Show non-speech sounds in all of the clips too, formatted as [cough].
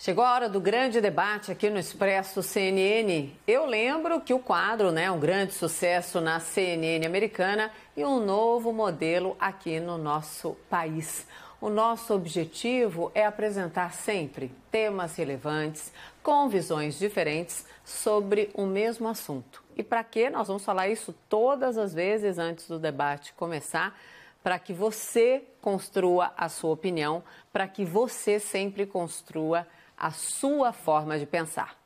Chegou a hora do grande debate aqui no Expresso CNN. Eu lembro que o quadro, né, um grande sucesso na CNN americana e um novo modelo aqui no nosso país. O nosso objetivo é apresentar sempre temas relevantes, com visões diferentes sobre o mesmo assunto. E para que nós vamos falar isso todas as vezes antes do debate começar? Para que você construa a sua opinião, para que você sempre construa a a sua forma de pensar.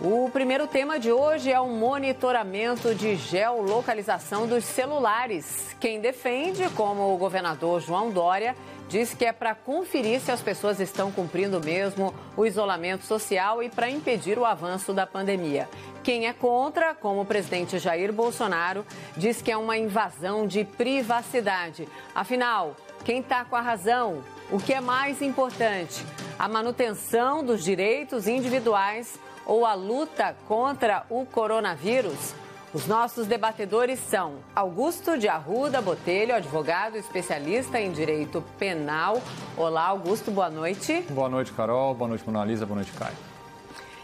O primeiro tema de hoje é o monitoramento de geolocalização dos celulares. Quem defende, como o governador João Dória, diz que é para conferir se as pessoas estão cumprindo mesmo o isolamento social e para impedir o avanço da pandemia. Quem é contra, como o presidente Jair Bolsonaro, diz que é uma invasão de privacidade. Afinal, quem está com a razão, o que é mais importante, a manutenção dos direitos individuais ou a luta contra o coronavírus? Os nossos debatedores são Augusto de Arruda Botelho, advogado especialista em direito penal. Olá, Augusto, boa noite. Boa noite, Carol. Boa noite, Monalisa. Boa noite, Caio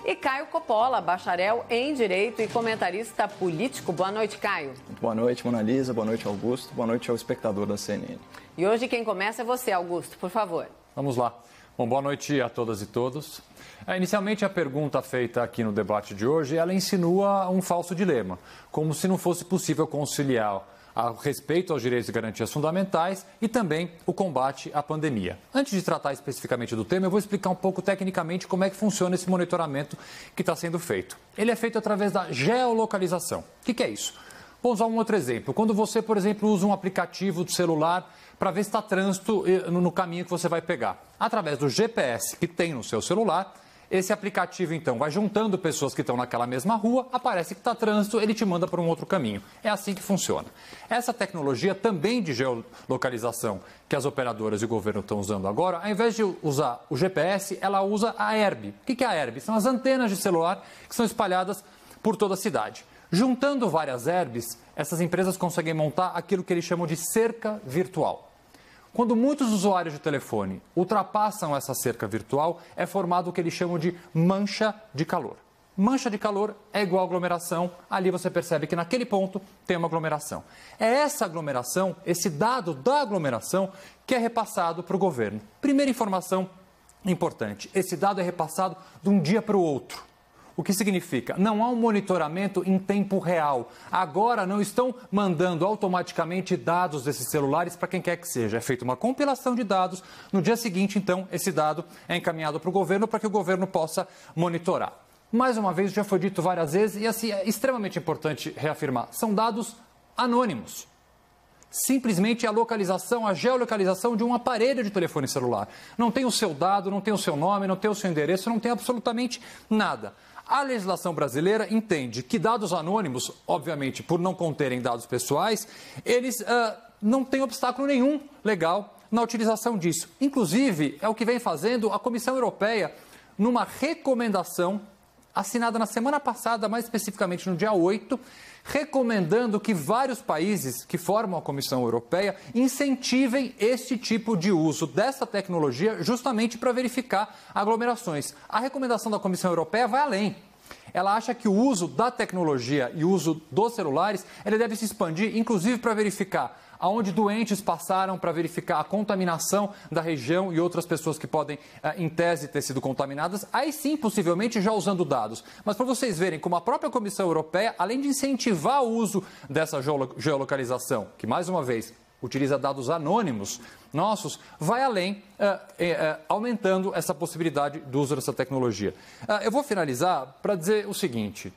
e Caio Coppola, bacharel em Direito e comentarista político. Boa noite, Caio. Boa noite, Mona Lisa. Boa noite, Augusto. Boa noite ao espectador da CNN. E hoje quem começa é você, Augusto, por favor. Vamos lá. Bom, boa noite a todas e todos. É, inicialmente, a pergunta feita aqui no debate de hoje, ela insinua um falso dilema, como se não fosse possível conciliar ao respeito aos direitos e garantias fundamentais e também o combate à pandemia. Antes de tratar especificamente do tema, eu vou explicar um pouco tecnicamente como é que funciona esse monitoramento que está sendo feito. Ele é feito através da geolocalização. O que, que é isso? Vou usar um outro exemplo. Quando você, por exemplo, usa um aplicativo do celular para ver se está trânsito eh, no caminho que você vai pegar. Através do GPS que tem no seu celular, esse aplicativo, então, vai juntando pessoas que estão naquela mesma rua, aparece que está trânsito, ele te manda para um outro caminho. É assim que funciona. Essa tecnologia também de geolocalização que as operadoras e o governo estão usando agora, ao invés de usar o GPS, ela usa a ERB. O que é a ERB? São as antenas de celular que são espalhadas por toda a cidade. Juntando várias ERBs, essas empresas conseguem montar aquilo que eles chamam de cerca virtual. Quando muitos usuários de telefone ultrapassam essa cerca virtual, é formado o que eles chamam de mancha de calor. Mancha de calor é igual aglomeração, ali você percebe que naquele ponto tem uma aglomeração. É essa aglomeração, esse dado da aglomeração, que é repassado para o governo. Primeira informação importante: esse dado é repassado de um dia para o outro. O que significa? Não há um monitoramento em tempo real. Agora não estão mandando automaticamente dados desses celulares para quem quer que seja. É feita uma compilação de dados. No dia seguinte, então, esse dado é encaminhado para o governo para que o governo possa monitorar. Mais uma vez, já foi dito várias vezes e assim é extremamente importante reafirmar: são dados anônimos simplesmente a localização, a geolocalização de um aparelho de telefone celular. Não tem o seu dado, não tem o seu nome, não tem o seu endereço, não tem absolutamente nada. A legislação brasileira entende que dados anônimos, obviamente por não conterem dados pessoais, eles uh, não têm obstáculo nenhum legal na utilização disso. Inclusive, é o que vem fazendo a Comissão Europeia numa recomendação assinada na semana passada, mais especificamente no dia 8, recomendando que vários países que formam a Comissão Europeia incentivem este tipo de uso dessa tecnologia justamente para verificar aglomerações. A recomendação da Comissão Europeia vai além. Ela acha que o uso da tecnologia e o uso dos celulares ele deve se expandir, inclusive para verificar aonde doentes passaram para verificar a contaminação da região e outras pessoas que podem, eh, em tese, ter sido contaminadas, aí sim, possivelmente, já usando dados. Mas para vocês verem como a própria Comissão Europeia, além de incentivar o uso dessa geolocalização, que, mais uma vez, utiliza dados anônimos nossos, vai além, eh, eh, aumentando essa possibilidade do uso dessa tecnologia. eu vou finalizar para dizer o seguinte: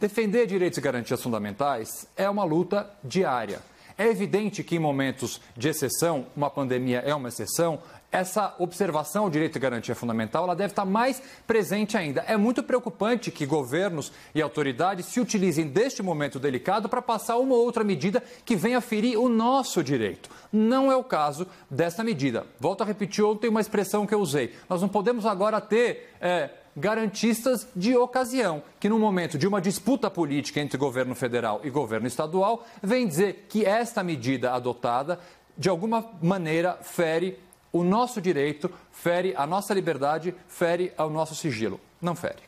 defender direitos e garantias fundamentais é uma luta diária. É evidente que em momentos de exceção, uma pandemia é uma exceção, essa observação ao direito e garantia fundamental ela deve estar mais presente ainda. É muito preocupante que governos e autoridades se utilizem deste momento delicado para passar uma ou outra medida que venha ferir o nosso direito. Não é o caso desta medida. Volto a repetir ontem uma expressão que eu usei. Nós não podemos agora ter. É, garantistas de ocasião, que no momento de uma disputa política entre governo federal e governo estadual, vem dizer que esta medida adotada, de alguma maneira, fere o nosso direito, fere a nossa liberdade, fere ao nosso sigilo. Não fere.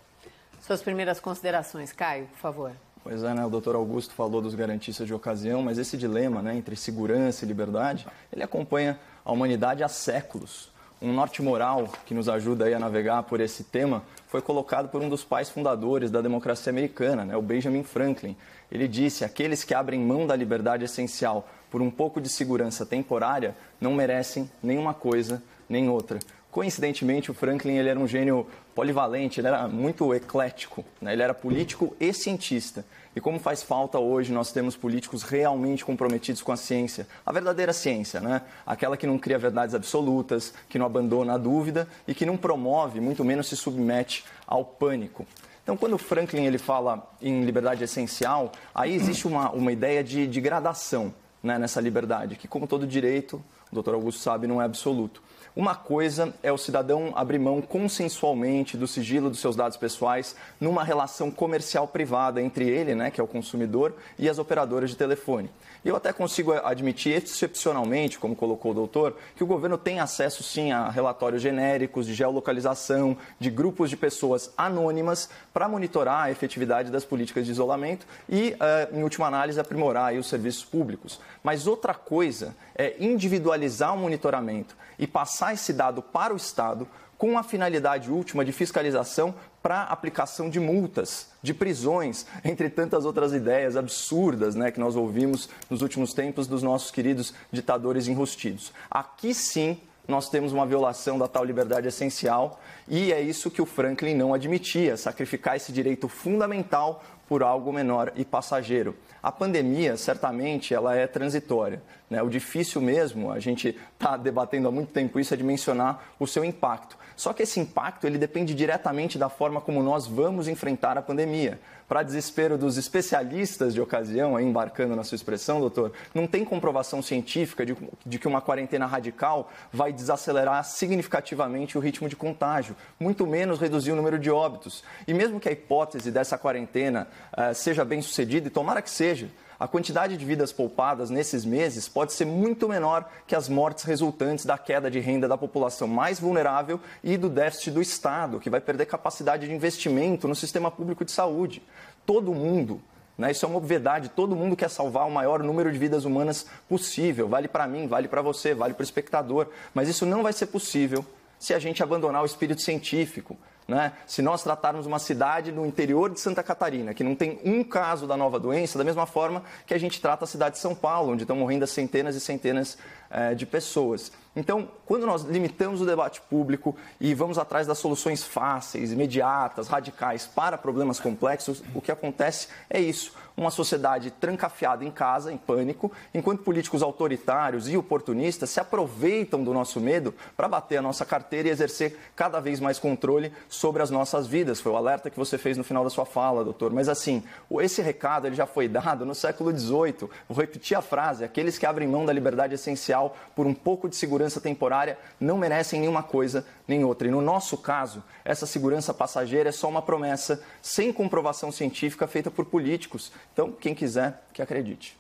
Suas primeiras considerações, Caio, por favor. Pois é, né? O doutor Augusto falou dos garantistas de ocasião, mas esse dilema né, entre segurança e liberdade, ele acompanha a humanidade há séculos um norte moral que nos ajuda a navegar por esse tema foi colocado por um dos pais fundadores da democracia americana, né, o Benjamin Franklin. Ele disse: aqueles que abrem mão da liberdade essencial por um pouco de segurança temporária não merecem nenhuma coisa nem outra. Coincidentemente, o Franklin ele era um gênio polivalente, ele era muito eclético, né? ele era político e cientista. E como faz falta hoje nós temos políticos realmente comprometidos com a ciência, a verdadeira ciência, né? Aquela que não cria verdades absolutas, que não abandona a dúvida e que não promove, muito menos se submete ao pânico. Então, quando Franklin ele fala em liberdade essencial, aí existe uma, uma ideia de, de gradação né, nessa liberdade, que, como todo direito, o doutor Augusto sabe, não é absoluto. Uma coisa é o cidadão abrir mão consensualmente do sigilo dos seus dados pessoais numa relação comercial privada entre ele, né, que é o consumidor, e as operadoras de telefone. E eu até consigo admitir excepcionalmente, como colocou o doutor, que o governo tem acesso sim a relatórios genéricos de geolocalização, de grupos de pessoas anônimas para monitorar a efetividade das políticas de isolamento e, eh, em última análise, aprimorar os serviços públicos. Mas outra coisa é individualizar o monitoramento e passar repassar esse dado para o Estado com a finalidade última de fiscalização para aplicação de multas, de prisões, entre tantas outras ideias absurdas né, que nós ouvimos nos últimos tempos dos nossos queridos ditadores enrustidos. Aqui sim nós temos uma violação da tal liberdade essencial e é isso que o Franklin não admitia, sacrificar esse direito fundamental por algo menor e passageiro. A pandemia, certamente, ela é transitória. Né? O difícil mesmo, a gente está debatendo há muito tempo isso, é dimensionar o seu impacto. Só que esse impacto ele depende diretamente da forma como nós vamos enfrentar a pandemia. Para desespero dos especialistas de ocasião, aí embarcando na sua expressão, doutor, não tem comprovação científica de, de que uma quarentena radical vai desacelerar significativamente o ritmo de contágio, muito menos reduzir o número de óbitos. E mesmo que a hipótese dessa quarentena uh, seja bem sucedida, e tomara que seja, a quantidade de vidas poupadas nesses meses pode ser muito menor que as mortes resultantes da queda de renda da população mais vulnerável e do déficit do Estado, que vai perder capacidade de investimento no sistema público de saúde. Todo mundo né, isso é uma obviedade. Todo mundo quer salvar o maior número de vidas humanas possível. Vale para mim, vale para você, vale para o espectador. Mas isso não vai ser possível se a gente abandonar o espírito científico, né? Se nós tratarmos uma cidade no interior de Santa Catarina, que não tem um caso da nova doença, da mesma forma que a gente trata a cidade de São Paulo, onde estão morrendo centenas e centenas é, de pessoas. Então, quando nós limitamos o debate público e vamos atrás das soluções fáceis, imediatas, radicais para problemas complexos, o que acontece é isso: uma sociedade trancafiada em casa, em pânico, enquanto políticos autoritários e oportunistas se aproveitam do nosso medo para bater a nossa carteira e exercer cada vez mais controle sobre as nossas vidas. Foi o alerta que você fez no final da sua fala, doutor. Mas assim, esse recado ele já foi dado no século XVIII. Vou repetir a frase: aqueles que abrem mão da liberdade essencial social por um pouco de segurança temporária não merecem nenhuma coisa nem outra. E no nosso caso, essa segurança passageira é só uma promessa sem comprovação científica feita por políticos. Então, quem quiser, que acredite.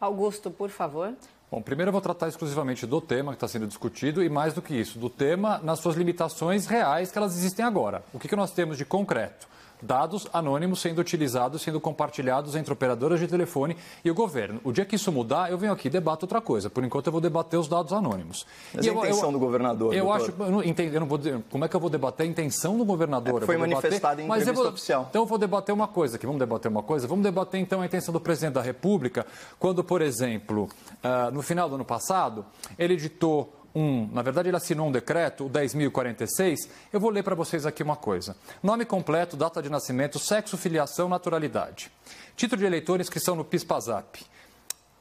Augusto, por favor. Bom, primeiro eu vou tratar exclusivamente do tema que está sendo discutido e, mais do que isso, do tema nas suas limitações reais que elas existem agora. O que, que nós temos de concreto? dados anônimos sendo utilizados, sendo compartilhados entre operadoras de telefone e o governo. O dia que isso mudar, eu venho aqui e debato outra coisa. Por enquanto, eu vou debater os dados anônimos. Mas e a eu, intenção eu, do governador, Eu doutor. acho... Eu não, eu não vou, como é que eu vou debater a intenção do governador? É, foi manifestada em entrevista vou, oficial. Então, eu vou debater uma coisa aqui. Vamos debater uma coisa? Vamos debater, então, a intenção do presidente da República, quando, por exemplo, uh, no final do ano passado, ele editou um, na verdade ele assinou um decreto, o 10.046, eu vou ler para vocês aqui uma coisa. Nome completo, data de nascimento, sexo, filiação, naturalidade. Título de eleitor, inscrição no pis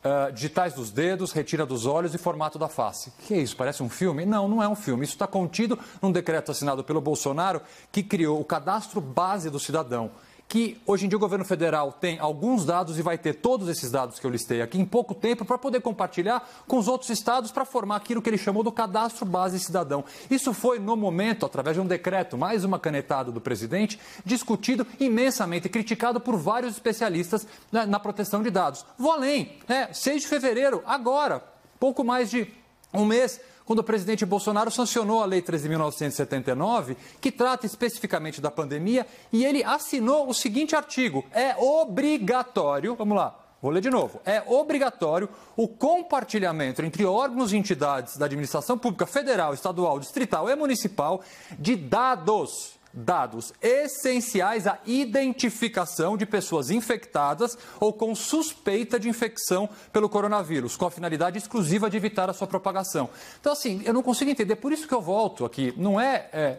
Uh, ah, digitais dos dedos, retina dos olhos e formato da face. Que é isso? Parece um filme? Não, não é um filme. Isso está contido num decreto assinado pelo Bolsonaro que criou o cadastro base do cidadão que hoje em dia o governo federal tem alguns dados e vai ter todos esses dados que eu listei aqui em pouco tempo para poder compartilhar com os outros estados para formar aquilo que ele chamou do cadastro base cidadão. Isso foi, no momento, através de um decreto, mais uma canetada do presidente, discutido imensamente, criticado por vários especialistas né, na proteção de dados. Vou além, né, 6 de fevereiro, agora, pouco mais de um mês quando o presidente Bolsonaro sancionou a Lei 13.979, que trata especificamente da pandemia, e ele assinou o seguinte artigo: é obrigatório, vamos lá, Vou ler de novo. É obrigatório o compartilhamento entre órgãos e entidades da administração pública federal, estadual, distrital e municipal de dados dados essenciais à identificação de pessoas infectadas ou com suspeita de infecção pelo coronavírus, com a finalidade exclusiva de evitar a sua propagação. Então, assim, eu não consigo entender, por isso que eu volto aqui. Não é, é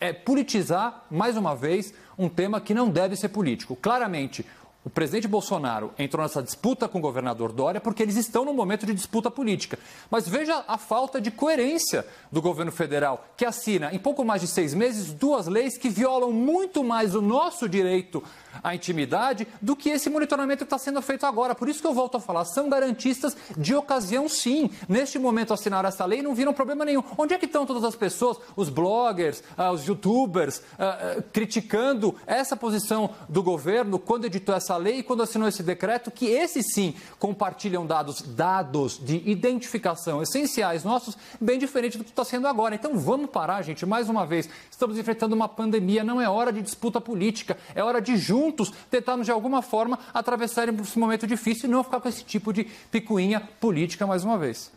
é politizar, mais uma vez, um tema que não deve ser político. Claramente, o presidente Bolsonaro entrou nessa disputa com o governador Dória porque eles estão num momento de disputa política. Mas veja a falta de coerência do governo federal, que assina em pouco mais de seis meses duas leis que violam muito mais o nosso direito a intimidade do que esse monitoramento que está sendo feito agora. Por isso que eu volto a falar, são garantistas de ocasião sim. Neste momento assinaram essa lei e não viram problema nenhum. Onde é que estão todas as pessoas, os bloggers, ah, os youtubers, ah, ah, criticando essa posição do governo quando editou essa lei e quando assinou esse decreto, que esses sim compartilham dados, dados de identificação essenciais nossos, bem diferente do que está sendo agora. Então vamos parar, gente, mais uma vez. Estamos enfrentando uma pandemia, não é hora de disputa política, é hora de juntos juntos tentarmos de alguma forma atravessarem esse momento difícil e não ficar com esse tipo de picuinha política mais uma vez.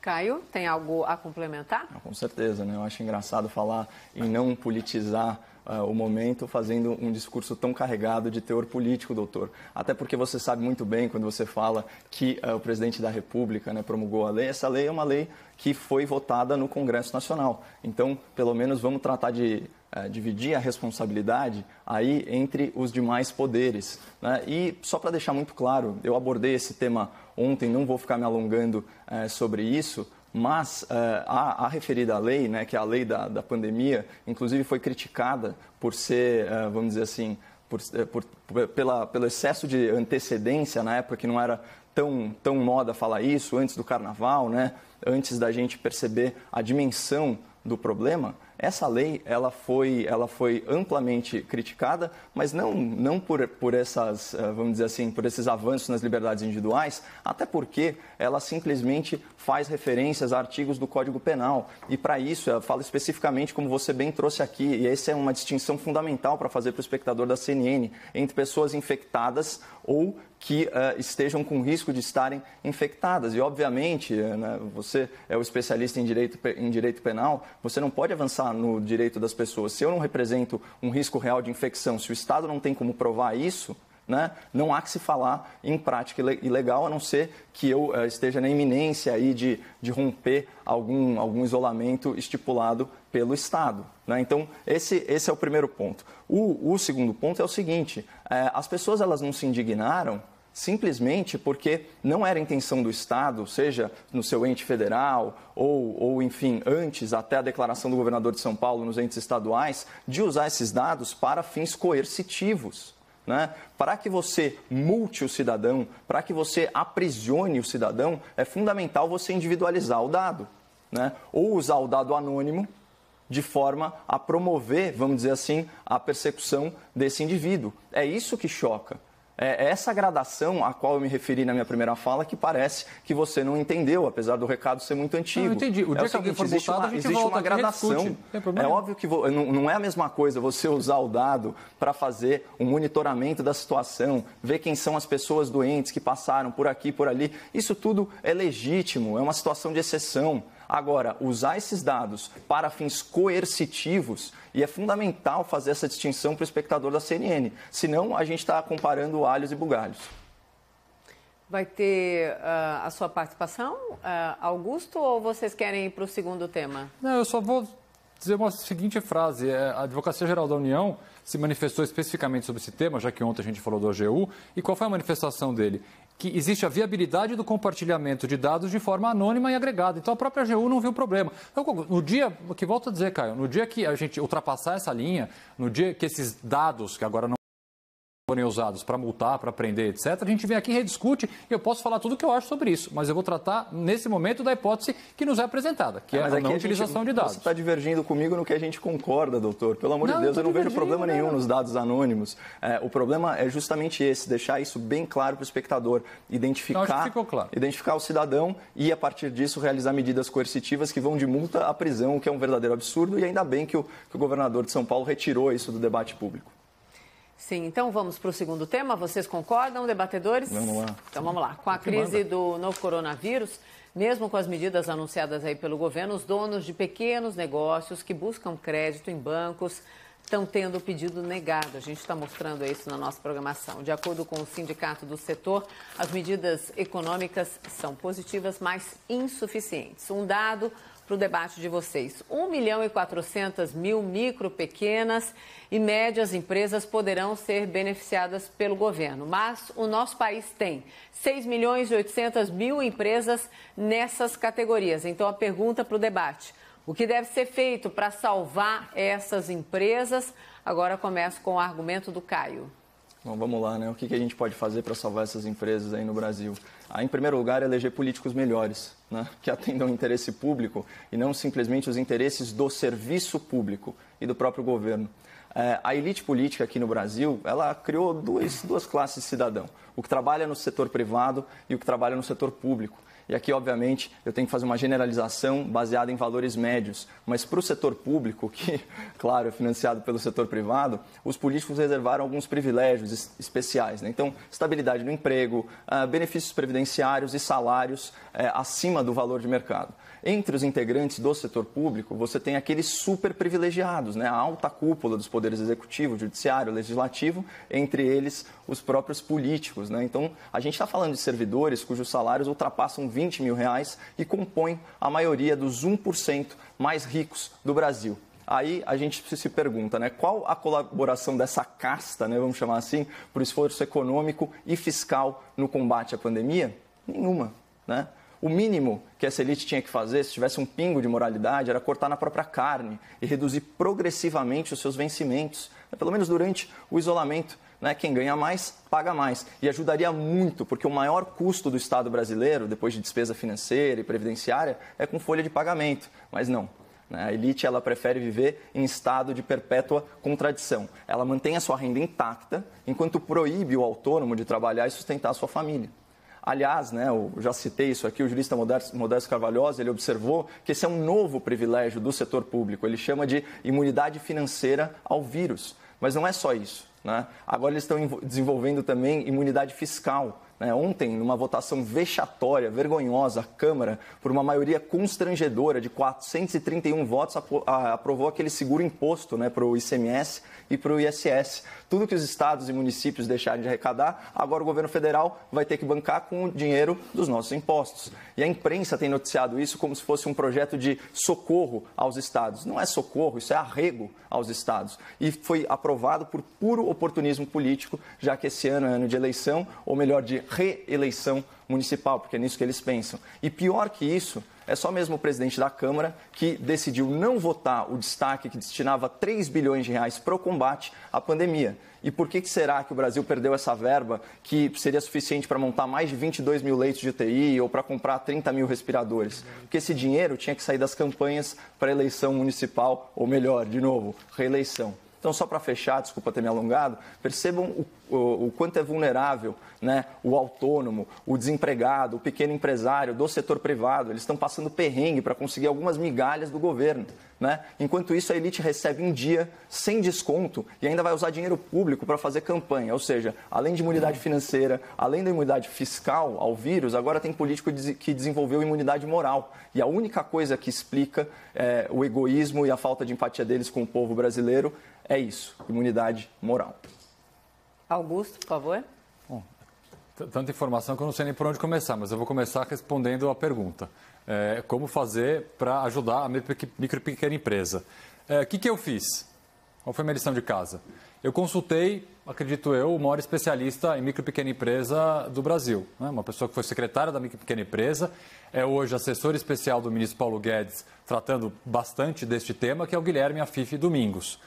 Caio, tem algo a complementar? Ah, com certeza, né? Eu acho engraçado falar em não politizar uh, o momento fazendo um discurso tão carregado de teor político, doutor. Até porque você sabe muito bem quando você fala que uh, o presidente da República né, promulgou a lei, essa lei é uma lei que foi votada no Congresso Nacional. Então, pelo menos vamos tratar de é, dividir a responsabilidade aí entre os demais poderes. Né? E só para deixar muito claro, eu abordei esse tema ontem, não vou ficar me alongando é, sobre isso, mas é, a, a, referida lei, né, que é a lei da, da pandemia, inclusive foi criticada por ser, é, vamos dizer assim, por, é, por, pela, pelo excesso de antecedência na época que não era tão, tão moda falar isso, antes do carnaval, né, antes da gente perceber a dimensão do problema. Essa lei ela foi, ela foi amplamente criticada, mas não, não por, por essas, eh, vamos dizer assim, por esses avanços nas liberdades individuais, até porque ela simplesmente faz referências a artigos do Código Penal. E para isso, ela fala especificamente, como você bem trouxe aqui, e essa é uma distinção fundamental para fazer para o espectador da CNN, entre pessoas infectadas ou que uh, estejam com risco de estarem infectadas. E, obviamente, eh, né, você é o especialista em direito, em direito penal, você não pode avançar no direito das pessoas. Se eu não represento um risco real de infecção, se o Estado não tem como provar isso, né? Não há que se falar em prática ilegal, a não ser que eu eh, esteja na iminência aí de, de romper algum, algum isolamento estipulado pelo Estado. Né? Então, esse, esse é o primeiro ponto. O, o segundo ponto é o seguinte, é, as pessoas elas não se indignaram simplesmente porque não era intenção do Estado, seja no seu ente federal ou, ou, enfim, antes até a declaração do governador de São Paulo nos entes estaduais, de usar esses dados para fins coercitivos. Né? Para que você multe o cidadão, para que você aprisione o cidadão, é fundamental você individualizar o dado. Né? Ou usar o dado anônimo de forma a promover, vamos dizer assim, a persecução desse indivíduo. É isso que choca. É, é essa gradação a qual eu me referi na minha primeira fala que parece que você não entendeu, apesar do recado ser muito antigo. Não, eu entendi. O é dia é o seguinte, que for existe uma, existe volta, uma gradação. É óbvio que não, não, é a mesma coisa você usar o dado para fazer um monitoramento da situação, ver quem são as pessoas doentes que passaram por aqui, por ali. Isso tudo é legítimo, é uma situação de exceção. Agora, usar esses dados para fins coercitivos e é fundamental fazer essa distinção para o espectador da CNN, senão a gente está comparando alhos e bugalhos. Vai ter uh, a sua participação, uh, Augusto, ou vocês querem ir para o segundo tema? Não, eu só vou dizer uma seguinte frase. É, a Advocacia Geral da União se manifestou especificamente sobre esse tema, já que ontem a gente falou do AGU. E qual foi a manifestação dele? que existe a viabilidade do compartilhamento de dados de forma anônima e agregada. Então a própria AGU não viu problema. Então, no dia, o que volto a dizer, Caio, no dia que a gente ultrapassar essa linha, no dia que esses dados, que agora não forem usados para multar, para prender, etc., a gente vem aqui e rediscute e eu posso falar tudo o que eu acho sobre isso, mas eu vou tratar nesse momento da hipótese que nos é apresentada, que é, é a não a utilização gente, de dados. Você está divergindo comigo no que a gente concorda, doutor. Pelo amor não, de Deus, eu não vejo problema nenhum nos dados anônimos. É, o problema é justamente esse, deixar isso bem claro para o espectador, identificar, claro. identificar o cidadão e, a partir disso, realizar medidas coercitivas que vão de multa à prisão, o que é um verdadeiro absurdo, e ainda bem que o, que o governador de São Paulo retirou isso do debate público. Sim, então vamos para o segundo tema. Vocês concordam, debatedores? Vamos lá. Então vamos lá. Com a crise do novo coronavírus, mesmo com as medidas anunciadas aí pelo governo, os donos de pequenos negócios que buscam crédito em bancos estão tendo o pedido negado. A gente está mostrando isso na nossa programação. De acordo com o sindicato do setor, as medidas econômicas são positivas, mas insuficientes. Um dado para o debate de vocês. 1 milhão e 400 mil micro, pequenas e médias empresas poderão ser beneficiadas pelo governo, mas o nosso país tem 6 milhões e 800 mil empresas nessas categorias. Então, a pergunta para o debate. O que deve ser feito para salvar essas empresas? Agora começo com o argumento do Caio. Bom, vamos lá, né? O que, que a gente pode fazer para salvar essas empresas aí no Brasil? Ah, em primeiro lugar, eleger políticos melhores, né? que atendam o interesse público e não simplesmente os interesses do serviço público e do próprio governo. É, a elite política aqui no Brasil, ela criou duas, duas classes de cidadão: o que trabalha no setor privado e o que trabalha no setor público. E aqui, obviamente, eu tenho que fazer uma generalização baseada em valores médios. Mas para o setor público, que, [laughs] claro, é financiado pelo setor privado, os políticos reservaram alguns privilégios especiais. Né? Então, estabilidade no emprego, ah, benefícios previdenciários e salários eh, acima do valor de mercado. Entre os integrantes do setor público, você tem aqueles super privilegiados, né? a alta cúpula dos poderes executivo, judiciário, legislativo, entre eles os próprios políticos. Né? Então, a gente está falando de servidores cujos salários ultrapassam 20 mil reais e compõem a maioria dos 1% mais ricos do Brasil. Aí a gente se pergunta, né, qual a colaboração dessa casta, né, vamos chamar assim, para o esforço econômico e fiscal no combate à pandemia? Nenhuma, né? O mínimo que essa elite tinha que fazer, se tivesse um pingo de moralidade, era cortar na própria carne e reduzir progressivamente os seus vencimentos, né, pelo menos durante o isolamento né, quem ganha mais paga mais. E ajudaria muito, porque o maior custo do Estado brasileiro, depois de despesa financeira e previdenciária, é com folha de pagamento. Mas não, né? a elite ela prefere viver em estado de perpétua contradição. Ela mantém a sua renda intacta, enquanto proíbe o autônomo de trabalhar e sustentar a sua família. Aliás, né, eu já citei isso aqui, o jurista Modesto Carvalhosa, ele observou que esse é um novo privilégio do setor público. Ele chama de imunidade financeira ao vírus. Mas não é só isso. Né? Agora eles estão desenvolvendo também imunidade fiscal. Né? Ontem, numa votação vexatória, vergonhosa, a Câmara, por uma maioria constrangedora de 431 votos, aprovou aquele seguro imposto né, para o ICMS e para o ISS. Tudo que os estados e municípios deixarem de arrecadar, agora o governo federal vai ter que bancar com o dinheiro dos nossos impostos. E a imprensa tem noticiado isso como se fosse um projeto de socorro aos estados. Não é socorro, isso é arrego aos estados. E foi aprovado por puro oportunismo político, já que esse ano é ano de eleição, ou melhor, de reeleição municipal, porque é nisso que eles pensam. E pior que isso, é só mesmo o presidente da Câmara que decidiu não votar o destaque que destinava 3 bilhões de reais para o combate à pandemia. E por que, que será que o Brasil perdeu essa verba que seria suficiente para montar mais de 22 mil leitos de UTI ou para comprar 30 mil respiradores? Porque esse dinheiro tinha que sair das campanhas para eleição municipal, ou melhor, de novo, reeleição. Então, só para fechar, desculpa ter me alongado, percebam o, o, o quanto é vulnerável né, o autônomo, o desempregado, o pequeno empresário do setor privado. Eles estão passando perrengue para conseguir algumas migalhas do governo. Né? Enquanto isso, a elite recebe em dia, sem desconto, e ainda vai usar dinheiro público para fazer campanha. Ou seja, além de imunidade financeira, além da imunidade fiscal ao vírus, agora tem político que desenvolveu imunidade moral. E a única coisa que explica é, o egoísmo e a falta de empatia deles com o povo brasileiro é isso: imunidade moral. Augusto, por favor. Bom, tanta informação que eu não sei nem por onde começar, mas eu vou começar respondendo a pergunta. É, como fazer para ajudar a micro e pequena empresa? O é, que, que eu fiz? Qual foi a minha lição de casa? Eu consultei, acredito eu, o maior especialista em micro e pequena empresa do Brasil. Né? Uma pessoa que foi secretária da micro e pequena empresa, é hoje assessor especial do ministro Paulo Guedes, tratando bastante deste tema, que é o Guilherme Afife Domingos.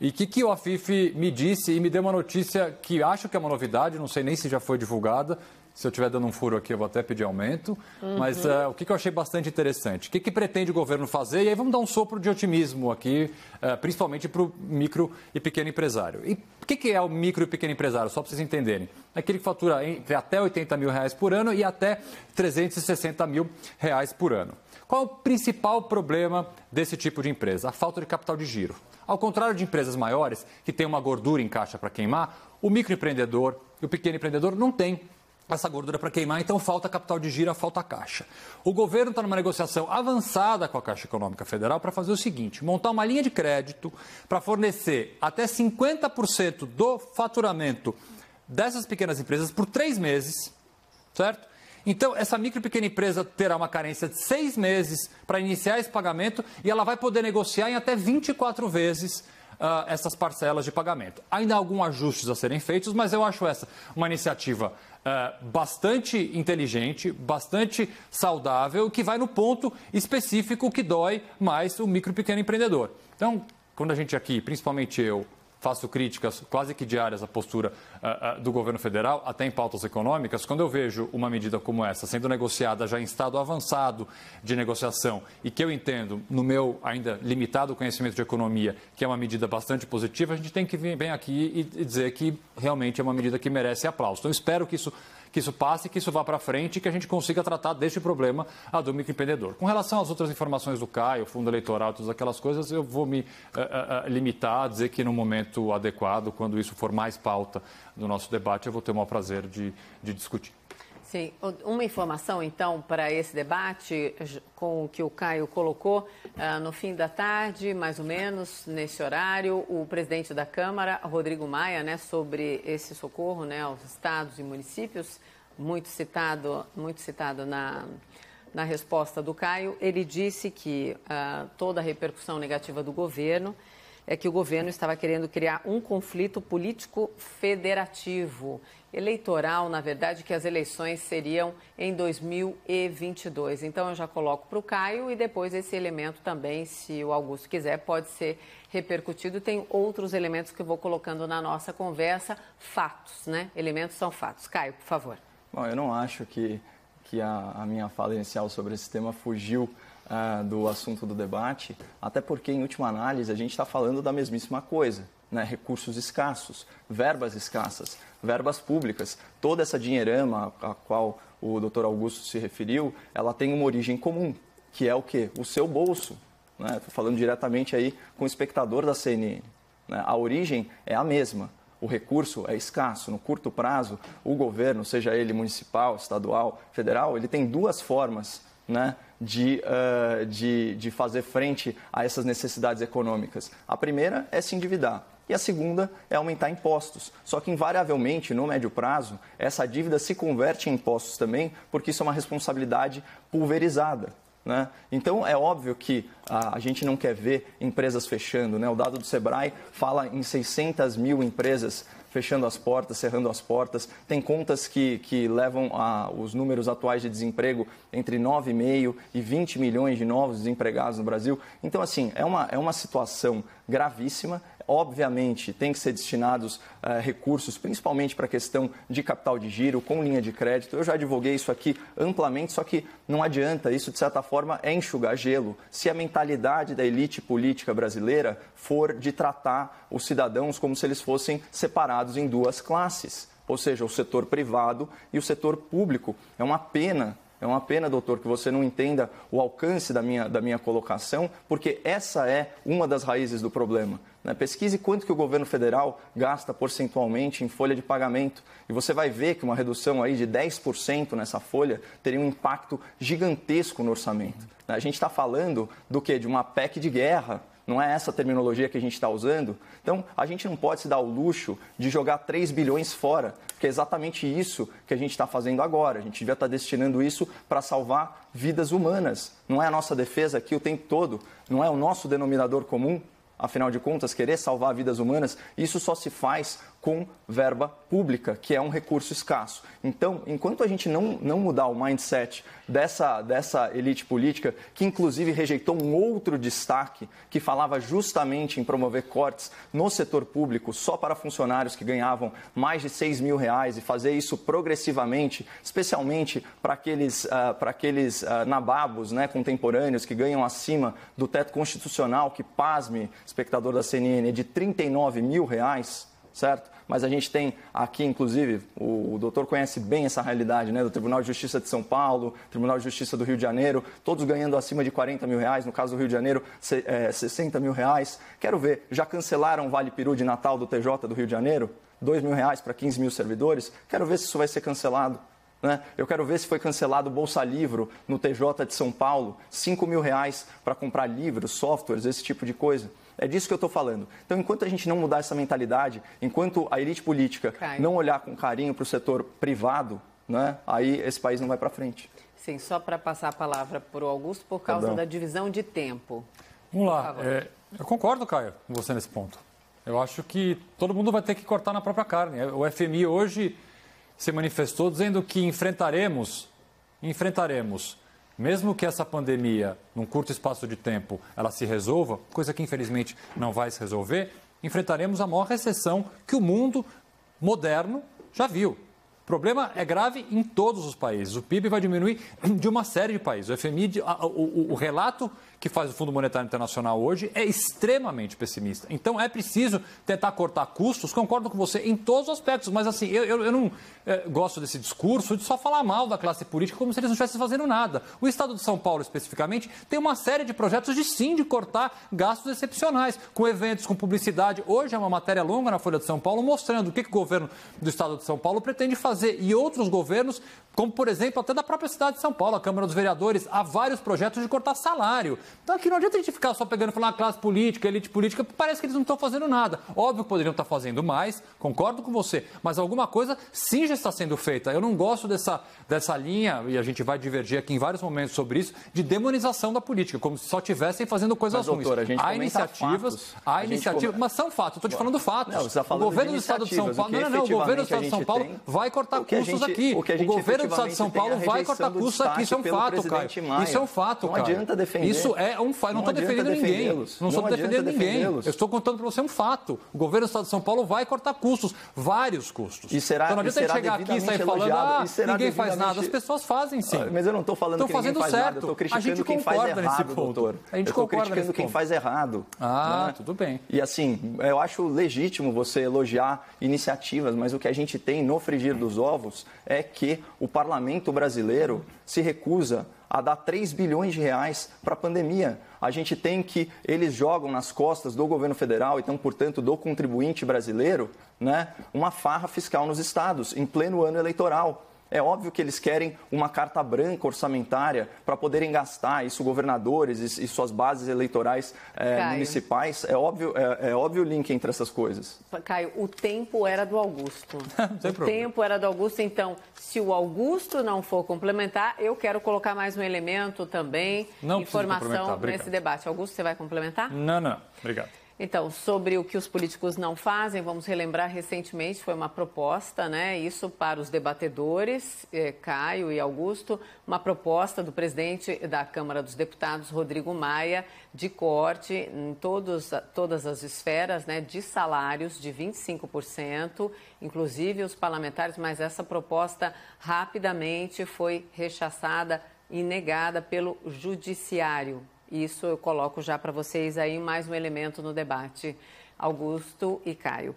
E o que, que o Afif me disse e me deu uma notícia que acho que é uma novidade, não sei nem se já foi divulgada. Se eu estiver dando um furo aqui, eu vou até pedir aumento. Uhum. Mas uh, o que, que eu achei bastante interessante? O que, que pretende o governo fazer? E aí vamos dar um sopro de otimismo aqui, uh, principalmente para o micro e pequeno empresário. E o que, que é o micro e pequeno empresário? Só para vocês entenderem. É aquele que fatura entre até 80 mil reais por ano e até 360 mil reais por ano. Qual é o principal problema desse tipo de empresa? A falta de capital de giro. Ao contrário de empresas maiores, que têm uma gordura em caixa para queimar, o microempreendedor e o pequeno empreendedor não têm essa gordura para queimar, então falta capital de giro, falta caixa. O governo está numa negociação avançada com a Caixa Econômica Federal para fazer o seguinte: montar uma linha de crédito para fornecer até 50% do faturamento dessas pequenas empresas por três meses, certo? Então, essa micro e pequena empresa terá uma carência de seis meses para iniciar esse pagamento e ela vai poder negociar em até 24 vezes Uh, essas parcelas de pagamento. Ainda há alguns ajustes a serem feitos, mas eu acho essa uma iniciativa uh, bastante inteligente, bastante saudável, que vai no ponto específico que dói mais o micro e pequeno empreendedor. Então, quando a gente aqui, principalmente eu, faço críticas quase que diárias à postura uh, uh, do governo federal, até em pautas econômicas, quando eu vejo uma medida como essa sendo negociada já em estado avançado de negociação e que eu entendo, no meu ainda limitado conhecimento de economia, que é uma medida bastante positiva, a gente tem que vir bem aqui e dizer que realmente é uma medida que merece aplauso. Então, espero que isso que isso passe, que isso vá para frente e que a gente consiga tratar deste problema a do microempreendedor. Com relação às outras informações do CAI, o fundo eleitoral, todas aquelas coisas, eu vou me uh, uh, limitar a dizer que no momento adequado, quando isso for mais pauta do nosso debate, eu vou ter o maior prazer de, de discutir. Sim, uma informação então para esse debate com o que o Caio colocou ah, no fim da tarde, mais ou menos nesse horário, o presidente da Câmara, Rodrigo Maia, né, sobre esse socorro, né, aos estados e municípios, muito citado, muito citado na na resposta do Caio, ele disse que ah, toda a repercussão negativa do governo é que o governo estava querendo criar um conflito político federativo, eleitoral, na verdade, que as eleições seriam em 2022. Então eu já coloco para o Caio e depois esse elemento também, se o Augusto quiser, pode ser repercutido. Tem outros elementos que eu vou colocando na nossa conversa, fatos, né? Elementos são fatos. Caio, por favor. Bom, eu não acho que, que a, a minha fala inicial sobre esse tema fugiu uh, do assunto do debate, até porque, em última análise, a gente está falando da mesmíssima coisa. Né, recursos escassos, verbas escassas, verbas públicas. Toda essa dinheirama a qual o doutor Augusto se referiu, ela tem uma origem comum, que é o quê? O seu bolso. Estou né? falando diretamente aí com o espectador da CNN. Né? A origem é a mesma. O recurso é escasso. No curto prazo, o governo, seja ele municipal, estadual, federal, ele tem duas formas né, de, uh, de, de fazer frente a essas necessidades econômicas? A primeira é se endividar e a segunda é aumentar impostos. Só que, invariavelmente, no médio prazo, essa dívida se converte em impostos também, porque isso é uma responsabilidade pulverizada. Né? Então, é óbvio que a, a gente não quer ver empresas fechando. Né? O dado do Sebrae fala em 600 mil empresas fechando as portas, cerrando as portas. Tem contas que, que levam a, os números atuais de desemprego entre 9,5 e 20 milhões de novos desempregados no Brasil. Então, assim, é uma, é uma situação gravíssima. Obviamente, tem que ser destinados uh, recursos, principalmente para a questão de capital de giro, com linha de crédito. Eu já advoguei isso aqui amplamente, só que não adianta. Isso, de certa forma, é enxugar gelo. Se a mentalidade da elite política brasileira for de tratar os cidadãos como se eles fossem separados em duas classes, ou seja, o setor privado e o setor público. É uma pena é uma pena, doutor, que você não entenda o alcance da minha, da minha colocação, porque essa é uma das raízes do problema. Né? Pesquise quanto que o governo federal gasta percentualmente em folha de pagamento e você vai ver que uma redução aí de 10% nessa folha teria um impacto gigantesco no orçamento. Né? A gente está falando do que de uma PEC de guerra, não é essa terminologia que a gente está usando? Então, a gente não pode se dar o luxo de jogar 3 bilhões fora, porque é exatamente isso que a gente está fazendo agora. A gente devia estar tá destinando isso para salvar vidas humanas. Não é a nossa defesa aqui o tempo todo, não é o nosso denominador comum afinal de contas, querer salvar vidas humanas, isso só se faz com verba pública, que é um recurso escasso. Então, enquanto a gente não, não mudar o mindset dessa, dessa elite política, que inclusive rejeitou um outro destaque que falava justamente em promover cortes no setor público só para funcionários que ganhavam mais de 6 mil reais e fazer isso progressivamente, especialmente para aqueles, uh, para aqueles uh, nababos né, contemporâneos que ganham acima do teto constitucional, que pasme, espectador da CNN, de 39 mil reais certo? Mas a gente tem aqui, inclusive, o, o, doutor conhece bem essa realidade, né? Do Tribunal de Justiça de São Paulo, Tribunal de Justiça do Rio de Janeiro, todos ganhando acima de 40 mil reais, no caso do Rio de Janeiro, se, é, 60 mil reais. Quero ver, já cancelaram o Vale Peru de Natal do TJ do Rio de Janeiro? 2 mil reais para 15 mil servidores? Quero ver se isso vai ser cancelado. Né? Eu quero ver se foi cancelado o Bolsa Livro no TJ de São Paulo, 5 mil reais para comprar livros, softwares, esse tipo de coisa. É disso que eu estou falando. Então, enquanto a gente não mudar essa mentalidade, enquanto a elite política Caio. não olhar com carinho para o setor privado, né, aí esse país não vai para frente. Sim, só para passar a palavra para o Augusto por causa Perdão. da divisão de tempo. Vamos lá. É, eu concordo, Caio, com você nesse ponto. Eu acho que todo mundo vai ter que cortar na própria carne. É, o FMI hoje se manifestou dizendo que enfrentaremos, enfrentaremos mesmo que essa pandemia, num curto espaço de tempo, ela se resolva, coisa que infelizmente não vai se resolver, enfrentaremos a maior recessão que o mundo moderno já viu. O problema é grave em todos os países. O PIB vai diminuir de uma série de países. O, FMI, o, o, o relato que faz o Fundo Monetário Internacional hoje é extremamente pessimista. Então é preciso tentar cortar custos, concordo com você em todos os aspectos, mas assim, eu, eu, eu não é, gosto desse discurso de só falar mal da classe política como se eles não estivessem fazendo nada. O Estado de São Paulo, especificamente, tem uma série de projetos de sim de cortar gastos excepcionais, com eventos, com publicidade. Hoje é uma matéria longa na Folha de São Paulo mostrando o que, que o governo do Estado de São Paulo pretende fazer e outros governos, como por exemplo até da própria cidade de São Paulo, a Câmara dos Vereadores, há vários projetos de cortar salário. Então aqui não adianta a gente ficar só pegando e falar classe política, elite política, parece que eles não estão fazendo nada. Óbvio que poderiam estar fazendo mais, concordo com você, mas alguma coisa sim já está sendo feita. Eu não gosto dessa, dessa linha, e a gente vai divergir aqui em vários momentos sobre isso, de demonização da política, como se só estivessem fazendo coisas mas, ruins. Doutor, a gente há iniciativas, há iniciativas, come... mas são fatos, estou te falando fatos. Não, você está falando o governo do Estado de São Paulo, não, não, o governo do Estado de São é Paulo vai cortar custos aqui. O, o governo do Estado de São Paulo vai cortar custos aqui, isso é um fato, cara. Isso é um fato, cara. Não adianta defender. Isso é é, é um fato. Não estou defendendo ninguém. Não estou defendendo ninguém. Eu estou contando para você um fato. O governo do Estado de São Paulo vai cortar custos, vários custos. E será, então não adianta chegar aqui e sair falando, ah, e ninguém faz nada. As pessoas fazem sim. Mas eu não estou falando tô que fazendo ninguém faz certo. Estou criticando quem faz errado, nesse ponto. doutor. A gente eu tô concorda criticando quem ponto. faz errado. Ah, né? tudo bem. E assim, eu acho legítimo você elogiar iniciativas, mas o que a gente tem no frigir dos ovos é que o parlamento brasileiro se recusa a dar 3 bilhões de reais para a pandemia. A gente tem que eles jogam nas costas do governo federal, então, portanto, do contribuinte brasileiro, né, uma farra fiscal nos estados, em pleno ano eleitoral. É óbvio que eles querem uma carta branca orçamentária para poderem gastar isso, governadores e, e suas bases eleitorais é, municipais. É óbvio, é, é, óbvio o link entre essas coisas. Caio, o tempo era do Augusto. [laughs] o problema. tempo era do Augusto, então, se o Augusto não for complementar, eu quero colocar mais um elemento também, não informação nesse debate. Augusto, você vai complementar? Não, não. Obrigado. Então, sobre o que os políticos não fazem, vamos relembrar recentemente, foi uma proposta, né? Isso para os debatedores, eh, Caio e Augusto, uma proposta do presidente da Câmara dos Deputados, Rodrigo Maia, de corte em todos, todas as esferas né, de salários de 25%, inclusive os parlamentares, mas essa proposta rapidamente foi rechaçada e negada pelo judiciário. Isso eu coloco já para vocês aí mais um elemento no debate. Augusto e Caio.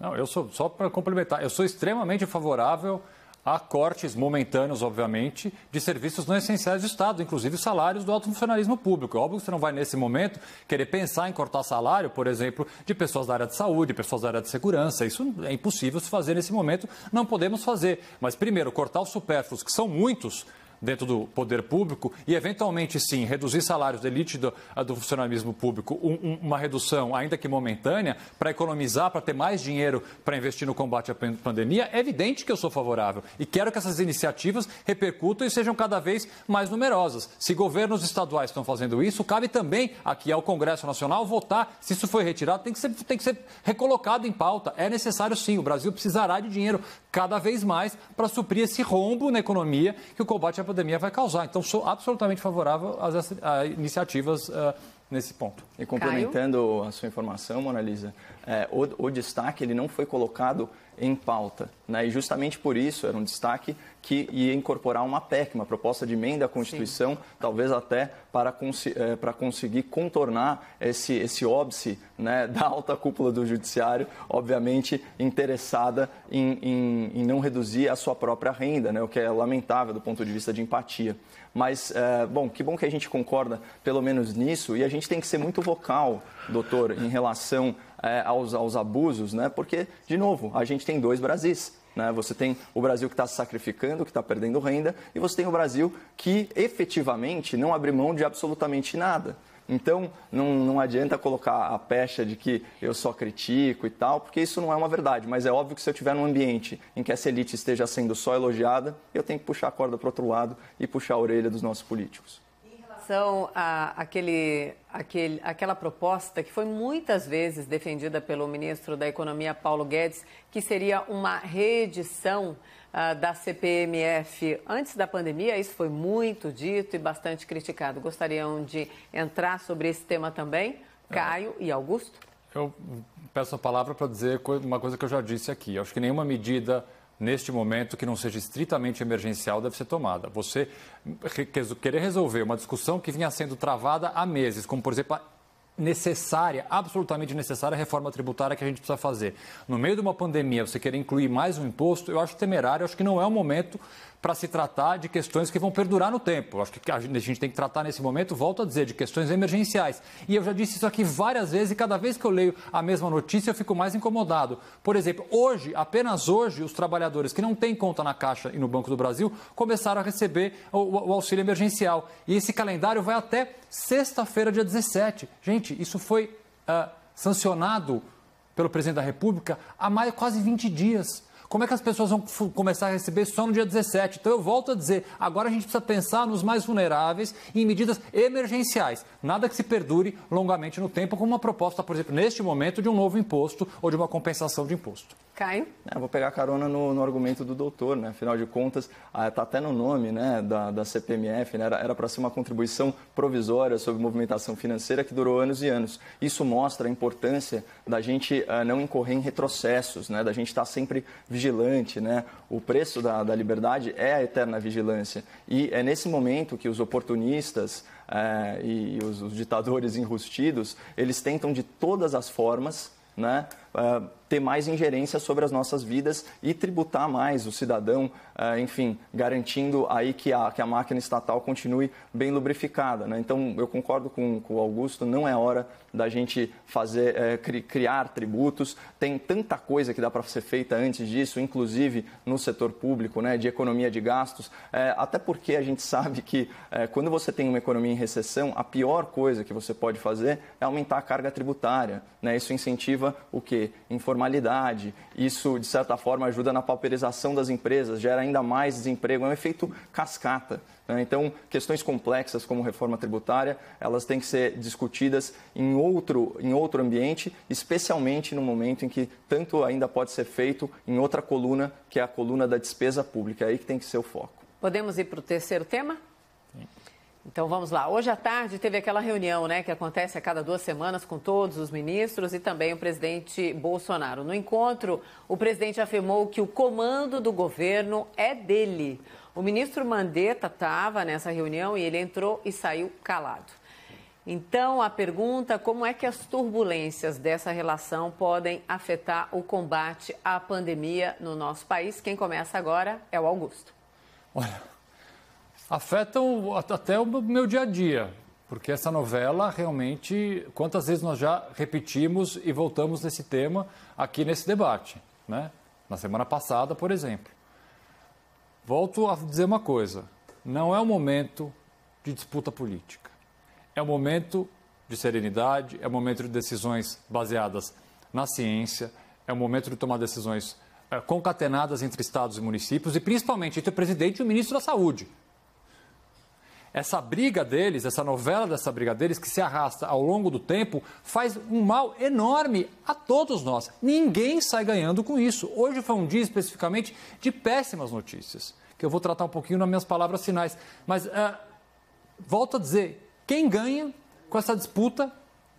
Não, eu sou só para complementar, eu sou extremamente favorável a cortes momentâneos, obviamente, de serviços não essenciais do Estado, inclusive salários do alto funcionalismo público. É óbvio que você não vai, nesse momento, querer pensar em cortar salário, por exemplo, de pessoas da área de saúde, pessoas da área de segurança. Isso é impossível se fazer nesse momento, não podemos fazer. Mas, primeiro, cortar os supérfluos, que são muitos, dentro do poder público e, eventualmente, sim, reduzir salários da elite do, do funcionalismo público, um, uma redução, ainda que momentânea, para economizar, para ter mais dinheiro para investir no combate à pandemia, é evidente que eu sou favorável e quero que essas iniciativas repercutam e sejam cada vez mais numerosas. Se governos estaduais estão fazendo isso, cabe também aqui ao Congresso Nacional votar. Se isso foi retirado, tem que ser, tem que ser recolocado em pauta. É necessário, sim, o Brasil precisará de dinheiro cada vez mais para suprir esse rombo na economia que o combate à pandemia vai causar. Então, sou absolutamente favorável às, a iniciativas uh, nesse ponto. E complementando Caio? a sua informação, Lisa, é, o, o, destaque ele não foi colocado em pauta. Né? E justamente por isso era um destaque que ia incorporar uma PEC, uma proposta de emenda à Constituição, Sim. talvez até para, é, para conseguir contornar esse, esse óbice né, [laughs] da alta cúpula do Judiciário, obviamente interessada em, em, em não reduzir a sua própria renda, né? o que é lamentável do ponto de vista de empatia. Mas, é, bom, que bom que a gente concorda pelo menos nisso e a gente tem que ser muito vocal doutor, em relação é, aos, aos abusos, né? Porque, de novo, a gente tem dois Brasis. Né? Você tem o Brasil que está se sacrificando, que está perdendo renda, e você tem o Brasil que efetivamente não abre mão de absolutamente nada. Então, não, não adianta colocar a pecha de que eu só critico e tal, porque isso não é uma verdade. Mas é óbvio que se eu tiver num ambiente em que essa elite esteja sendo só elogiada, eu tenho que puxar a corda para o outro lado e puxar a orelha dos nossos políticos relação à aquele, aquele, aquela proposta que foi muitas vezes defendida pelo ministro da Economia, Paulo Guedes, que seria uma reedição uh, da CPMF antes da pandemia, isso foi muito dito e bastante criticado. Gostariam de entrar sobre esse tema também, é. Caio é. e Augusto? Eu peço a palavra para dizer uma coisa que eu já disse aqui. Eu acho que nenhuma medida neste momento que não seja estritamente emergencial deve ser tomada. Você querer resolver uma discussão que vinha sendo travada há meses, como por exemplo a necessária, absolutamente necessária reforma tributária que a gente precisa fazer. No meio de uma pandemia, você querer incluir mais um imposto, eu acho temerário, eu acho que não é o momento para se tratar de questões que vão perdurar no tempo. Acho que a gente tem que tratar nesse momento, volto a dizer, de questões emergenciais. E eu já disse isso aqui várias vezes e cada vez que eu leio a mesma notícia eu fico mais incomodado. Por exemplo, hoje, apenas hoje, os trabalhadores que não têm conta na Caixa e no Banco do Brasil começaram a receber o, o auxílio emergencial. E esse calendário vai até sexta-feira, dia 17. Gente, isso foi uh, sancionado pelo presidente da República há mais, quase 20 dias. Como é que as pessoas vão começar a receber só no dia 17? Então eu volto a dizer, agora a gente precisa pensar nos mais vulneráveis e em medidas emergenciais. Nada que se perdure longamente no tempo, como uma proposta, por exemplo, neste momento, de um novo imposto ou de uma compensação de imposto. Caio? É, vou pegar carona no, no, argumento do doutor, né? Afinal de contas, está ah, até no nome né, da, da CPMF, né? era para ser uma contribuição provisória sobre movimentação financeira que durou anos e anos. Isso mostra a importância da gente ah, não incorrer em retrocessos, né? da gente estar tá sempre vigilante. Né? O preço da, da liberdade é a eterna vigilância. E é nesse momento que os oportunistas e, eh, e os, os ditadores enrustidos, eles tentam de todas as formas né, ter mais ingerência sobre as nossas vidas e tributar mais o cidadão, uh, enfim, garantindo aí que a, que a máquina estatal continue bem lubrificada. Né? Então, eu concordo com, com o Augusto, não é hora da gente fazer, é, cri, criar tributos. Tem tanta coisa que dá para ser feita antes disso, inclusive no setor público, né, de economia de gastos, é, até porque a gente sabe que é, quando você tem uma economia em recessão, a pior coisa que você pode fazer é aumentar a carga tributária. Né? Isso incentiva o quê? informalidade. Isso, de certa forma, ajuda na pauperização das empresas, gera ainda mais desemprego. É um efeito cascata. Né? Então, questões complexas como reforma tributária, elas têm que ser discutidas em outro, em outro ambiente, especialmente no momento em que tanto ainda pode ser feito em outra coluna, que é a coluna da despesa pública. É aí que tem que ser o foco. Podemos ir para o terceiro tema? Então vamos lá. Hoje à tarde teve aquela reunião, né, que acontece a cada duas semanas com todos os ministros e também o presidente Bolsonaro. No encontro, o presidente afirmou que o comando do governo é dele. O ministro Mandetta estava nessa reunião e ele entrou e saiu calado. Então a pergunta, como é que as turbulências dessa relação podem afetar o combate à pandemia no nosso país? Quem começa agora é o Augusto. Olha, Afetam até o meu dia a dia, porque essa novela realmente, quantas vezes nós já repetimos e voltamos nesse tema aqui nesse debate, né? Na semana passada, por exemplo. Volto a dizer uma coisa: não é um momento de disputa política. É um momento de serenidade, é um momento de decisões baseadas na ciência, é um momento de tomar decisões eh, concatenadas entre estados e municípios e principalmente entre o presidente e o ministro da Saúde. Essa briga deles, essa novela dessa briga deles, que se arrasta ao longo do tempo, faz um mal enorme a todos nós. Ninguém sai ganhando com isso. Hoje foi um dia especificamente de péssimas notícias, que eu vou tratar um pouquinho nas minhas palavras finais. Mas uh, volto a dizer: quem ganha com essa disputa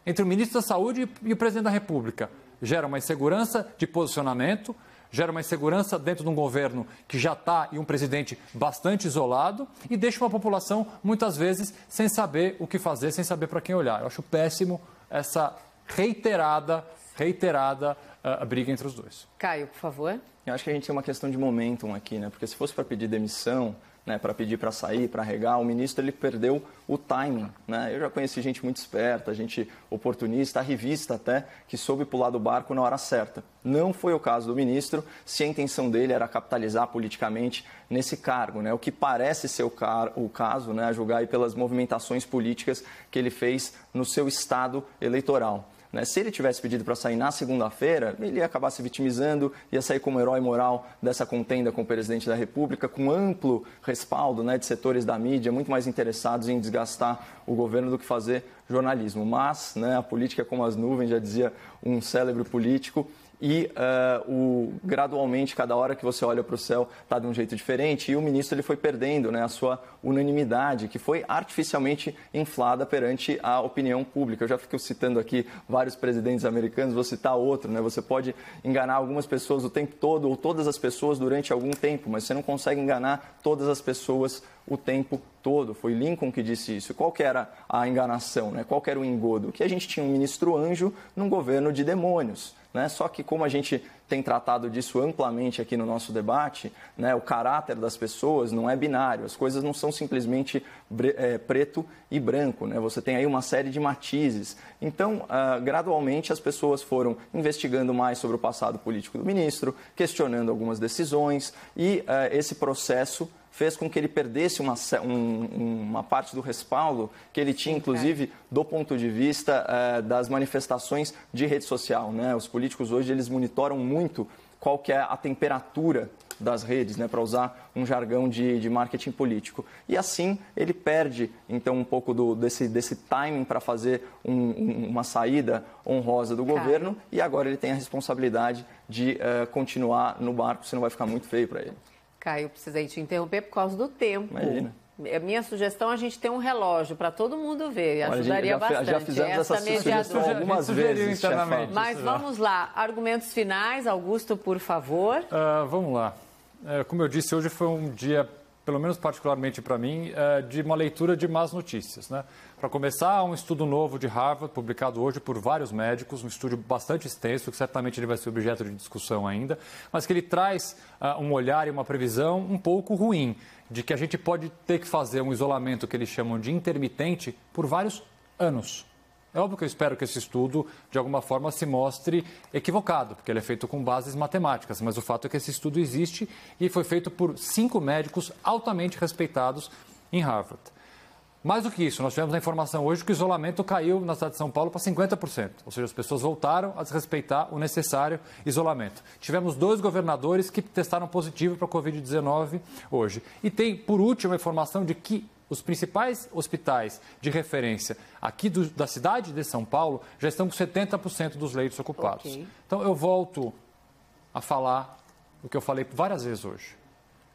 entre o ministro da Saúde e o presidente da República? Gera uma insegurança de posicionamento gera uma insegurança dentro de um governo que já está e um presidente bastante isolado e deixa uma população, muitas vezes, sem saber o que fazer, sem saber para quem olhar. Eu acho péssimo essa reiterada, reiterada ah, briga entre os dois. Caio, por favor. Eu acho que a gente tem uma questão de momentum aqui, né? Porque se fosse para pedir demissão, né, para pedir para sair, para regar. O ministro ele perdeu o timing. Né? Eu já conheci gente muito esperta, gente oportunista, a revista até, que soube pular do barco na hora certa. Não foi o caso do ministro, se a intenção dele era capitalizar politicamente nesse cargo. Né? O que parece ser o, car o caso, né, a julgar pelas movimentações políticas que ele fez no seu estado eleitoral. Né? Se ele tivesse pedido para sair na segunda-feira, ele ia acabar se vitimizando, ia sair como herói moral dessa contenda com o presidente da República, com amplo respaldo né, de setores da mídia, muito mais interessados em desgastar o governo do que fazer jornalismo. Mas né, a política é como as nuvens, já dizia um célebre político e uh, o, gradualmente, cada hora que você olha para o céu, está de um jeito diferente. E o ministro ele foi perdendo né, a sua unanimidade, que foi artificialmente inflada perante a opinião pública. Eu já fico citando aqui vários presidentes americanos, vou citar outro. Né? Você pode enganar algumas pessoas o tempo todo ou todas as pessoas durante algum tempo, mas você não consegue enganar todas as pessoas o tempo todo. Foi Lincoln que disse isso. Qual era a enganação? Né? Qual era o engodo? Que a gente tinha um ministro anjo num governo de demônios. Né? Só que como a gente tem tratado disso amplamente aqui no nosso debate, né, o caráter das pessoas não é binário, as coisas não são simplesmente é, preto e branco, né? você tem aí uma série de matizes. Então, ah, gradualmente, as pessoas foram investigando mais sobre o passado político do ministro, questionando algumas decisões e ah, esse processo fez com que ele perdesse uma, um, uma parte do respaldo que ele tinha, inclusive, do ponto de vista eh, das manifestações de rede social. Né? Os políticos hoje eles monitoram muito qual que é a temperatura das redes, né, para usar um jargão de, de marketing político. E assim ele perde, então, um pouco do, desse, desse timing para fazer um, um, uma saída honrosa do claro. Tá. governo e agora ele tem a responsabilidade de uh, continuar no barco, senão vai ficar muito feio para ele. Caio, precisei te interromper por causa do tempo. Imagina. É, minha sugestão é a gente ter um relógio para todo mundo ver. Ajudaria já, bastante. Já fizemos essa, essa sugestão algumas vezes, internamente. Mas vamos lá. Argumentos finais, Augusto, por favor. Uh, vamos lá. É, como eu disse, hoje foi um dia, pelo menos particularmente para mim, é, de uma leitura de más notícias. Né? Para começar, um estudo novo de Harvard, publicado hoje por vários médicos, um estudo bastante extenso, que certamente ele vai ser objeto de discussão ainda, mas que ele traz uh, um olhar e uma previsão um pouco ruim, de que a gente pode ter que fazer um isolamento que eles chamam de intermitente por vários anos. É óbvio que eu espero que esse estudo, de alguma forma, se mostre equivocado, porque ele é feito com bases matemáticas, mas o fato é que esse estudo existe e foi feito por cinco médicos altamente respeitados em Harvard. Mais do que isso, nós tivemos a informação hoje que o isolamento caiu na cidade de São Paulo para 50%, ou seja, as pessoas voltaram a desrespeitar o necessário isolamento. Tivemos dois governadores que testaram positivo para a Covid-19 hoje. E tem, por último, a informação de que os principais hospitais de referência aqui do, da cidade de São Paulo já estão com 70% dos leitos ocupados. Okay. Então eu volto a falar o que eu falei várias vezes hoje.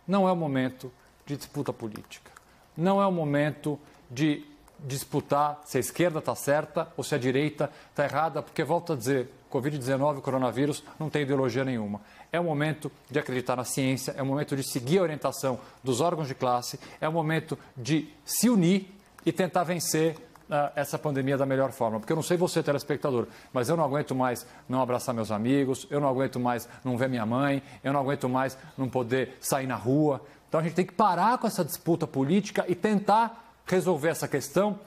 Não é o momento de disputa política. Não é o momento de disputar se a esquerda está certa ou se a direita está errada, porque, volto a dizer, Covid-19, coronavírus, não tem ideologia nenhuma. É o momento de acreditar na ciência, é o momento de seguir a orientação dos órgãos de classe, é o momento de se unir e tentar vencer ah, essa pandemia da melhor forma. Porque eu não sei você, telespectador, mas eu não aguento mais não abraçar meus amigos, eu não aguento mais não ver minha mãe, eu não aguento mais não poder sair na rua. Então a gente tem que parar com essa disputa política e tentar resolver essa questão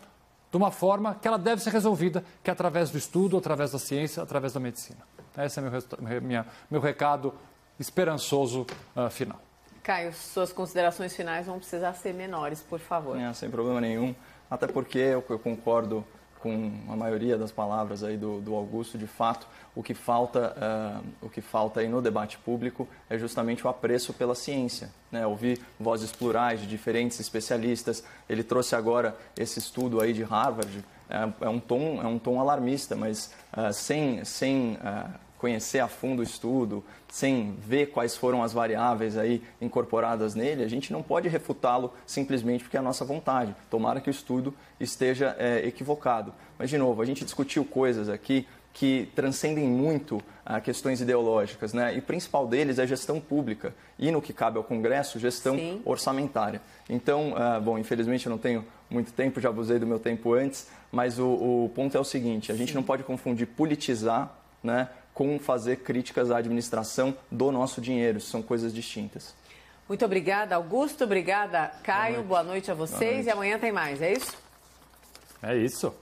de uma forma que ela deve ser resolvida, que é através do estudo, através da ciência, através da medicina. Esse é meu, minha, meu recado esperançoso uh, final. Caio, suas considerações finais vão precisar ser menores, por favor. É, sem problema nenhum. Até porque eu, eu concordo com a maioria das palavras aí do, do Augusto, de fato, o que falta, uh, o que falta aí no debate público é justamente o apreço pela ciência. Né? Ouvir vozes plurais de diferentes especialistas. Ele trouxe agora esse estudo aí de Harvard. É, é um tom, é um tom alarmista, mas uh, sem, sem uh, conhecer a fundo o estudo, sem ver quais foram as variáveis aí incorporadas nele, a gente não pode refutá-lo simplesmente porque é a nossa vontade. Tomara que o estudo esteja é, equivocado. Mas, de novo, a gente discutiu coisas aqui que transcendem muito a ah, questões ideológicas, né? E principal deles é gestão pública e no que cabe ao Congresso, gestão Sim. orçamentária. Então, ah, bom, infelizmente eu não tenho muito tempo, já abusei do meu tempo antes, mas o, o ponto é o seguinte: a gente não pode confundir politizar, né? com fazer críticas à administração do nosso dinheiro. São coisas distintas. Muito obrigada, Augusto. Obrigada, Caio. Boa noite, Boa noite a vocês. Noite. E amanhã tem mais, é isso? É isso.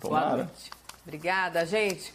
Tomara. Boa noite. Obrigada, gente.